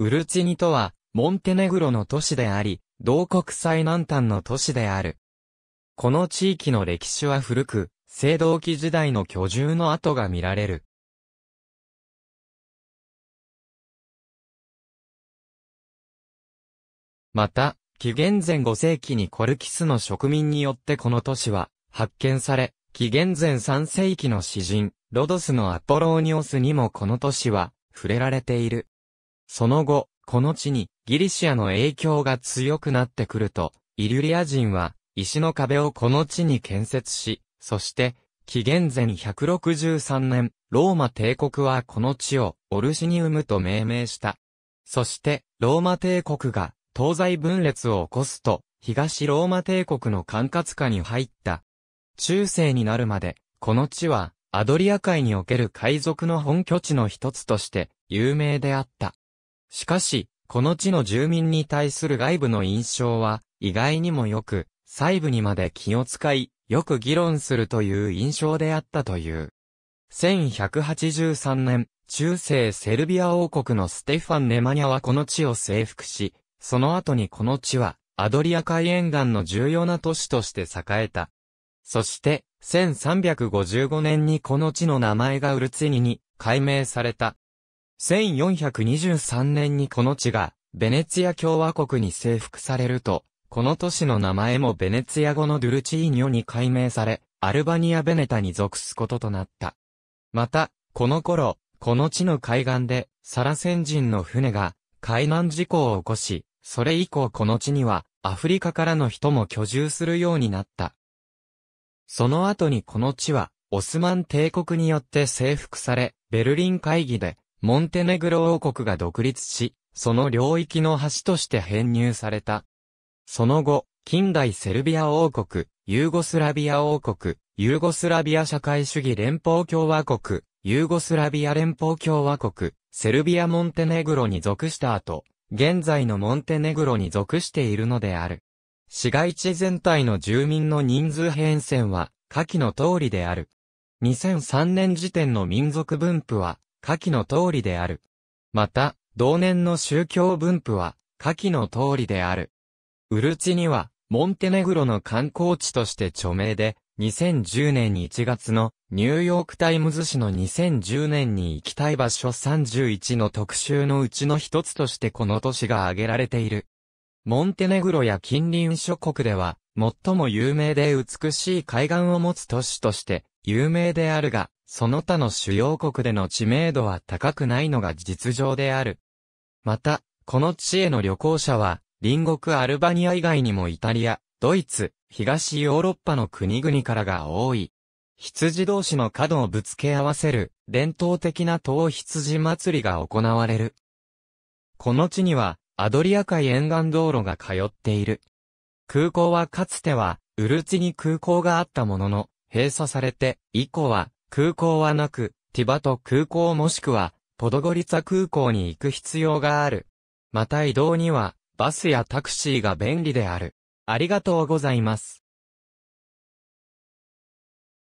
ウルチニとは、モンテネグロの都市であり、同国最南端の都市である。この地域の歴史は古く、青銅器時代の居住の跡が見られる。また、紀元前5世紀にコルキスの植民によってこの都市は発見され、紀元前3世紀の詩人、ロドスのアポローニオスにもこの都市は触れられている。その後、この地にギリシアの影響が強くなってくると、イリュリア人は石の壁をこの地に建設し、そして、紀元前163年、ローマ帝国はこの地をオルシニウムと命名した。そして、ローマ帝国が東西分裂を起こすと、東ローマ帝国の管轄下に入った。中世になるまで、この地はアドリア海における海賊の本拠地の一つとして有名であった。しかし、この地の住民に対する外部の印象は、意外にもよく、細部にまで気を使い、よく議論するという印象であったという。1183年、中世セルビア王国のステファン・ネマニャはこの地を征服し、その後にこの地は、アドリア海沿岸の重要な都市として栄えた。そして、1355年にこの地の名前がウルツィニに改名された。1423年にこの地が、ベネツィア共和国に征服されると、この都市の名前もベネツィア語のドゥルチーニョに改名され、アルバニア・ベネタに属すこととなった。また、この頃、この地の海岸で、サラセン人の船が、海難事故を起こし、それ以降この地には、アフリカからの人も居住するようになった。その後にこの地は、オスマン帝国によって征服され、ベルリン会議で、モンテネグロ王国が独立し、その領域の橋として編入された。その後、近代セルビア王国、ユーゴスラビア王国、ユーゴスラビア社会主義連邦共和国、ユーゴスラビア連邦共和国、セルビア・モンテネグロに属した後、現在のモンテネグロに属しているのである。市街地全体の住民の人数変遷は、下記の通りである。2003年時点の民族分布は、下記の通りである。また、同年の宗教分布は、下記の通りである。ウルチには、モンテネグロの観光地として著名で、2010年1月のニューヨークタイムズ紙の2010年に行きたい場所31の特集のうちの一つとしてこの都市が挙げられている。モンテネグロや近隣諸国では、最も有名で美しい海岸を持つ都市として有名であるが、その他の主要国での知名度は高くないのが実情である。また、この地への旅行者は、隣国アルバニア以外にもイタリア、ドイツ、東ヨーロッパの国々からが多い。羊同士の角をぶつけ合わせる、伝統的な東羊祭りが行われる。この地には、アドリア海沿岸道路が通っている。空港はかつては、ウルチに空港があったものの、閉鎖されて、以降は、空港はなく、ティバト空港もしくは、ポドゴリツァ空港に行く必要がある。また移動には、バスやタクシーが便利である。ありがとうございます。